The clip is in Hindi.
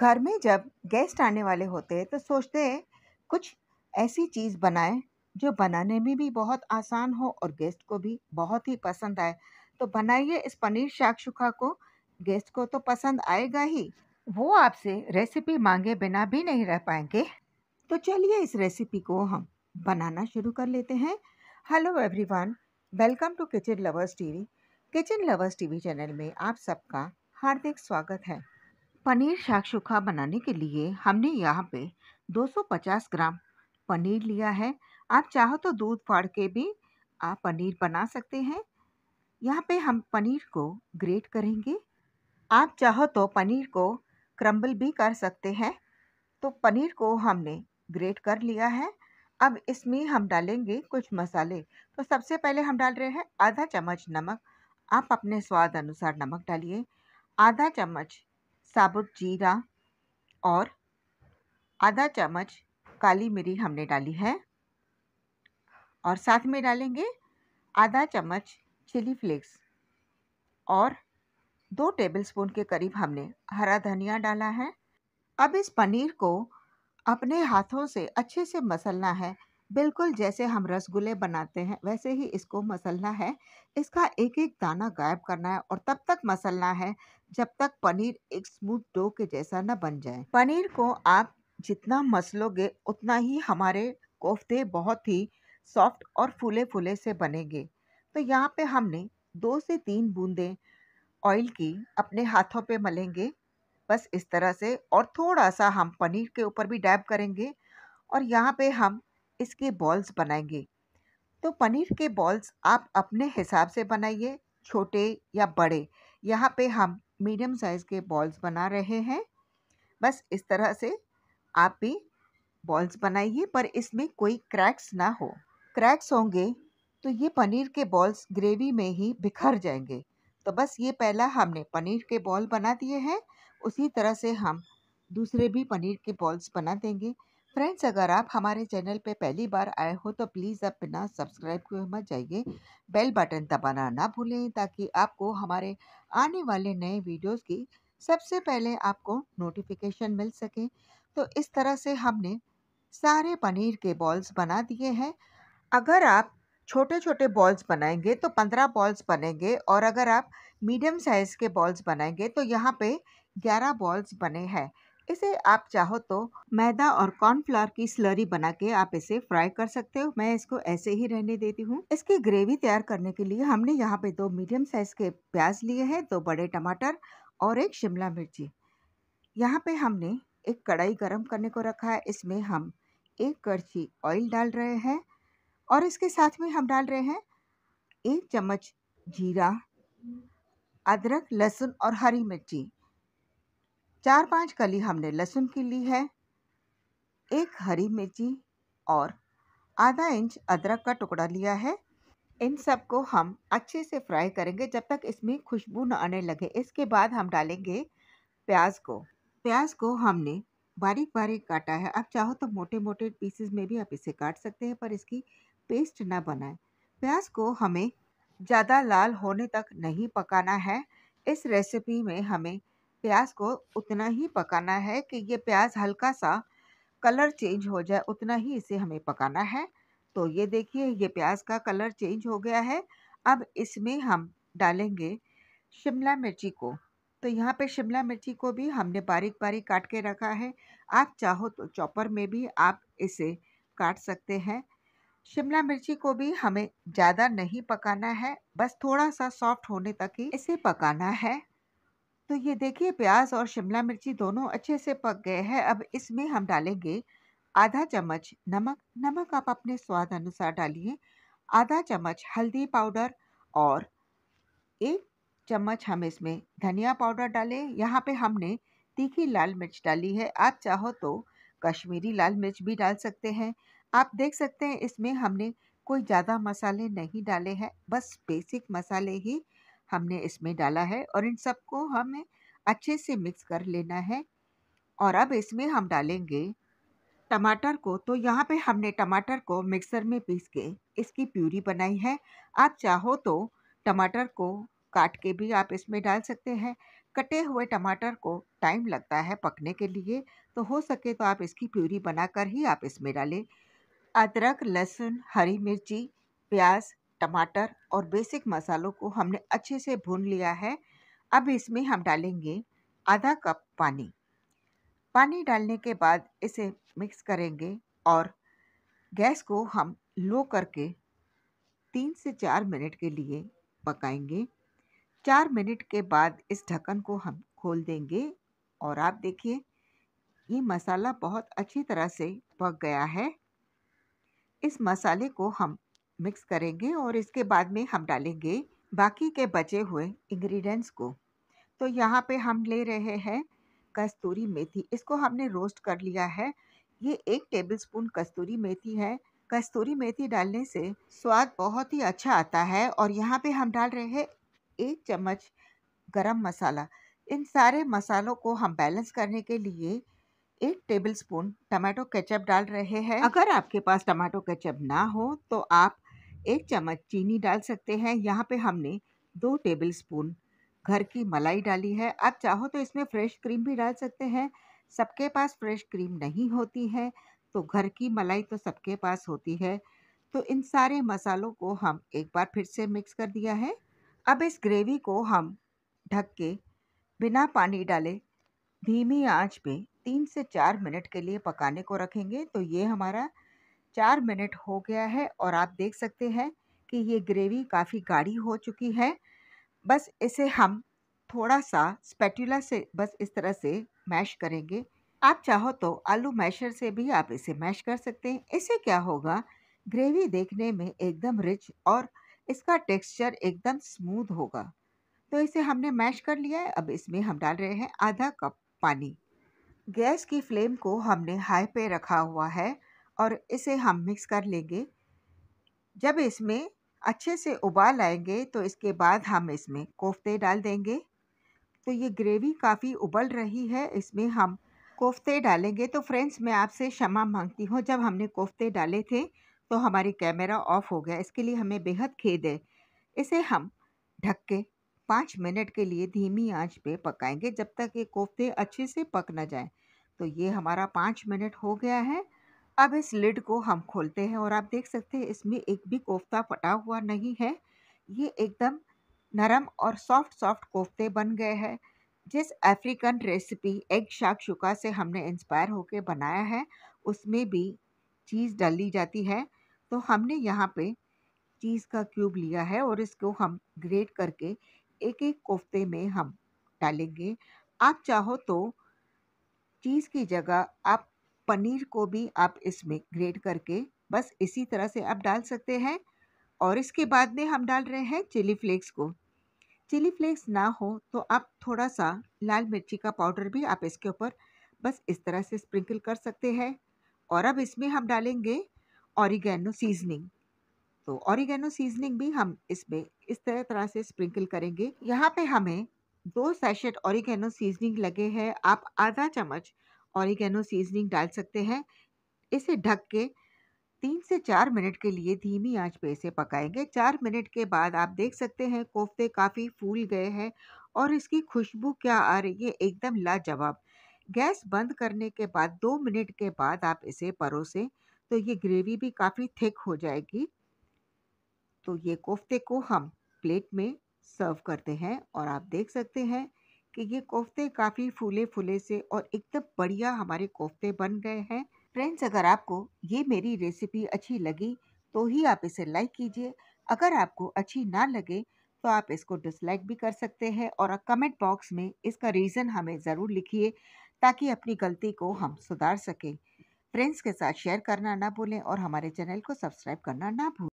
घर में जब गेस्ट आने वाले होते हैं तो सोचते कुछ ऐसी चीज़ बनाएं जो बनाने में भी बहुत आसान हो और गेस्ट को भी बहुत ही पसंद आए तो बनाइए इस पनीर शाकशुखा को गेस्ट को तो पसंद आएगा ही वो आपसे रेसिपी मांगे बिना भी नहीं रह पाएंगे तो चलिए इस रेसिपी को हम बनाना शुरू कर लेते हैं hello everyone welcome to kitchen lovers TV kitchen lovers TV channel में आप सबका हार्दिक स्वागत है पनीर शाकशुखा बनाने के लिए हमने यहाँ पे 250 ग्राम पनीर लिया है आप चाहो तो दूध फाड़ के भी आप पनीर बना सकते हैं यहाँ पे हम पनीर को ग्रेट करेंगे आप चाहो तो पनीर को क्रम्बल भी कर सकते हैं तो पनीर को हमने ग्रेट कर लिया है अब इसमें हम डालेंगे कुछ मसाले तो सबसे पहले हम डाल रहे हैं आधा चम्मच नमक आप अपने स्वाद अनुसार नमक डालिए आधा चम्मच साबुत जीरा और आधा चम्मच काली मिरी हमने डाली है और साथ में डालेंगे आधा चम्मच चिली फ्लेक्स और दो टेबलस्पून के करीब हमने हरा धनिया डाला है अब इस पनीर को अपने हाथों से अच्छे से मसलना है बिल्कुल जैसे हम रसगुल्ले बनाते हैं वैसे ही इसको मसलना है इसका एक एक दाना गायब करना है और तब तक मसलना है जब तक पनीर एक स्मूथ डो के जैसा ना बन जाए पनीर को आप जितना मसलोगे उतना ही हमारे कोफ्ते बहुत ही सॉफ्ट और फूले फूले से बनेंगे तो यहाँ पे हमने दो से तीन बूंदें ऑयल की अपने हाथों पे मलेंगे बस इस तरह से और थोड़ा सा हम पनीर के ऊपर भी डैब करेंगे और यहाँ पे हम इसके बॉल्स बनाएंगे तो पनीर के बॉल्स आप अपने हिसाब से बनाइए छोटे या बड़े यहाँ पे हम मीडियम साइज़ के बॉल्स बना रहे हैं बस इस तरह से आप भी बॉल्स बनाइए पर इसमें कोई क्रैक्स ना हो क्रैक्स होंगे तो ये पनीर के बॉल्स ग्रेवी में ही बिखर जाएंगे तो बस ये पहला हमने पनीर के बॉल बना दिए हैं उसी तरह से हम दूसरे भी पनीर के बॉल्स बना देंगे फ्रेंड्स अगर आप हमारे चैनल पे पहली बार आए हो तो प्लीज़ अब बिना सब्सक्राइब किए मत जाइए बेल बटन दबाना ना भूलें ताकि आपको हमारे आने वाले नए वीडियोस की सबसे पहले आपको नोटिफिकेशन मिल सके तो इस तरह से हमने सारे पनीर के बॉल्स बना दिए हैं अगर आप छोटे छोटे बॉल्स बनाएंगे तो पंद्रह बॉल्स बनेंगे और अगर आप मीडियम साइज़ के बॉल्स बनाएंगे तो यहाँ पर ग्यारह बॉल्स बने हैं इसे आप चाहो तो मैदा और कॉर्नफ्लावर की स्लरी बना के आप इसे फ्राई कर सकते हो मैं इसको ऐसे ही रहने देती हूँ इसकी ग्रेवी तैयार करने के लिए हमने यहाँ पे दो मीडियम साइज के प्याज लिए हैं दो बड़े टमाटर और एक शिमला मिर्ची यहाँ पे हमने एक कढ़ाई गरम करने को रखा है इसमें हम एक कड़छी ऑयल डाल रहे हैं और इसके साथ में हम डाल रहे हैं एक चम्मच जीरा अदरक लहसुन और हरी मिर्ची चार पांच कली हमने लहसुन की ली है एक हरी मिर्ची और आधा इंच अदरक का टुकड़ा लिया है इन सब को हम अच्छे से फ्राई करेंगे जब तक इसमें खुशबू न आने लगे इसके बाद हम डालेंगे प्याज को प्याज को हमने बारीक बारीक काटा है आप चाहो तो मोटे मोटे पीसेस में भी आप इसे काट सकते हैं पर इसकी पेस्ट ना बनाएं प्याज को हमें ज़्यादा लाल होने तक नहीं पकाना है इस रेसिपी में हमें प्याज को उतना ही पकाना है कि ये प्याज हल्का सा कलर चेंज हो जाए उतना ही इसे हमें पकाना है तो ये देखिए ये प्याज का कलर चेंज हो गया है अब इसमें हम डालेंगे शिमला मिर्ची को तो यहाँ पे शिमला मिर्ची को भी हमने बारीक बारीक काट के रखा है आप चाहो तो चॉपर में भी आप इसे काट सकते हैं शिमला मिर्ची को भी हमें ज़्यादा नहीं पकाना है बस थोड़ा सा सॉफ्ट होने तक ही इसे पकाना है तो ये देखिए प्याज और शिमला मिर्ची दोनों अच्छे से पक गए हैं अब इसमें हम डालेंगे आधा चम्मच नमक नमक आप अपने स्वाद अनुसार डालिए आधा चम्मच हल्दी पाउडर और एक चम्मच हम इसमें धनिया पाउडर डालें यहाँ पे हमने तीखी लाल मिर्च डाली है आप चाहो तो कश्मीरी लाल मिर्च भी डाल सकते हैं आप देख सकते हैं इसमें हमने कोई ज़्यादा मसाले नहीं डाले हैं बस बेसिक मसाले ही हमने इसमें डाला है और इन सबको हमें अच्छे से मिक्स कर लेना है और अब इसमें हम डालेंगे टमाटर को तो यहाँ पे हमने टमाटर को मिक्सर में पीस के इसकी प्यूरी बनाई है आप चाहो तो टमाटर को काट के भी आप इसमें डाल सकते हैं कटे हुए टमाटर को टाइम लगता है पकने के लिए तो हो सके तो आप इसकी प्यूरी बनाकर ही आप इसमें डालें अदरक लहसुन हरी मिर्ची प्याज टमाटर और बेसिक मसालों को हमने अच्छे से भून लिया है अब इसमें हम डालेंगे आधा कप पानी पानी डालने के बाद इसे मिक्स करेंगे और गैस को हम लो करके तीन से चार मिनट के लिए पकाएंगे चार मिनट के बाद इस ढक्कन को हम खोल देंगे और आप देखिए ये मसाला बहुत अच्छी तरह से पक गया है इस मसाले को हम मिक्स करेंगे और इसके बाद में हम डालेंगे बाकी के बचे हुए इंग्रेडिएंट्स को तो यहाँ पे हम ले रहे हैं कस्तूरी मेथी इसको हमने रोस्ट कर लिया है ये एक टेबलस्पून कस्तूरी मेथी है कस्तूरी मेथी डालने से स्वाद बहुत ही अच्छा आता है और यहाँ पे हम डाल रहे हैं एक चम्मच गरम मसाला इन सारे मसालों को हम बैलेंस करने के लिए एक टेबलस्पून टमाटो केचप डाल रहे हैं अगर आपके पास टमाटो केचप ना हो तो आप एक चम्मच चीनी डाल सकते हैं यहाँ पे हमने दो टेबल स्पून घर की मलाई डाली है आप चाहो तो इसमें फ्रेश क्रीम भी डाल सकते हैं सबके पास फ्रेश क्रीम नहीं होती है तो घर की मलाई तो सबके पास होती है तो इन सारे मसालों को हम एक बार फिर से मिक्स कर दिया है अब इस ग्रेवी को हम ढक के बिना पानी डाले धीमी आंच पे तीन से चार मिनट के लिए पकाने को रखेंगे तो ये हमारा चार मिनट हो गया है और आप देख सकते हैं कि ये ग्रेवी काफ़ी गाढ़ी हो चुकी है बस इसे हम थोड़ा सा स्पेटुला से बस इस तरह से मैश करेंगे आप चाहो तो आलू मैशर से भी आप इसे मैश कर सकते हैं इसे क्या होगा ग्रेवी देखने में एकदम रिच और इसका टेक्सचर एकदम स्मूथ होगा तो इसे हमने मैश कर लिया है अब इसमें हम डाल रहे हैं आधा कप पानी गैस की फ्लेम को हमने हाई पे रखा हुआ है और इसे हम मिक्स कर लेंगे जब इसमें अच्छे से उबाल आएंगे तो इसके बाद हम इसमें कोफ्ते डाल देंगे तो ये ग्रेवी काफ़ी उबल रही है इसमें हम कोफ्ते डालेंगे तो फ्रेंड्स मैं आपसे क्षमा मांगती हूँ जब हमने कोफ्ते डाले थे तो हमारी कैमरा ऑफ हो गया इसके लिए हमें बेहद खेद है इसे हम ढक के पाँच मिनट के लिए धीमी आंच पे पकाएंगे जब तक ये कोफ्ते अच्छे से पक ना जाए तो ये हमारा पाँच मिनट हो गया है अब इस लिड को हम खोलते हैं और आप देख सकते हैं इसमें एक भी कोफ्ता फटा हुआ नहीं है ये एकदम नरम और सॉफ्ट सॉफ्ट कोफ्ते बन गए हैं जिस अफ्रीकन रेसिपी एग शाक शुका से हमने इंस्पायर होकर बनाया है उसमें भी चीज़ डाली जाती है तो हमने यहाँ पे चीज़ का क्यूब लिया है और इसको हम ग्रेट करके एक एक कोफ्ते में हम डालेंगे आप चाहो तो चीज़ की जगह आप पनीर को भी आप इसमें ग्रेट करके बस इसी तरह से आप डाल सकते हैं और इसके बाद में हम डाल रहे हैं चिली फ्लेक्स को चिली फ्लेक्स ना हो तो आप थोड़ा सा लाल मिर्ची का पाउडर भी आप इसके ऊपर बस इस तरह से स्प्रिंकल कर सकते हैं और अब इसमें हम डालेंगे ऑरिगेनो सीजनिंग तो ऑरिगेनो सीजनिंग भी हम इसमें इस तरह तरह से स्प्रिंकल करेंगे यहाँ पे हमें दो सैशेट ऑरिगेनो सीजनिंग लगे हैं आप आधा चम्मच ऑरिगेनो सीजनिंग डाल सकते हैं इसे ढक के तीन से चार मिनट के लिए धीमी आंच पे इसे पकाएंगे चार मिनट के बाद आप देख सकते हैं कोफ्ते काफ़ी फूल गए हैं और इसकी खुशबू क्या आ रही है एकदम लाजवाब गैस बंद करने के बाद दो मिनट के बाद आप इसे परोसें तो ये ग्रेवी भी काफ़ी थिक हो जाएगी तो ये कोफ्ते को हम प्लेट में सर्व करते हैं और आप देख सकते हैं कि ये कोफ्ते काफ़ी फूले फूले से और एकदम बढ़िया हमारे कोफ्ते बन गए हैं फ्रेंड्स अगर आपको ये मेरी रेसिपी अच्छी लगी तो ही आप इसे लाइक कीजिए अगर आपको अच्छी ना लगे तो आप इसको डिसलाइक भी कर सकते हैं और कमेंट बॉक्स में इसका रीज़न हमें ज़रूर लिखिए ताकि अपनी गलती को हम सुधार सकें फ्रेंड्स के साथ शेयर करना ना भूलें और हमारे चैनल को सब्सक्राइब करना ना भूलें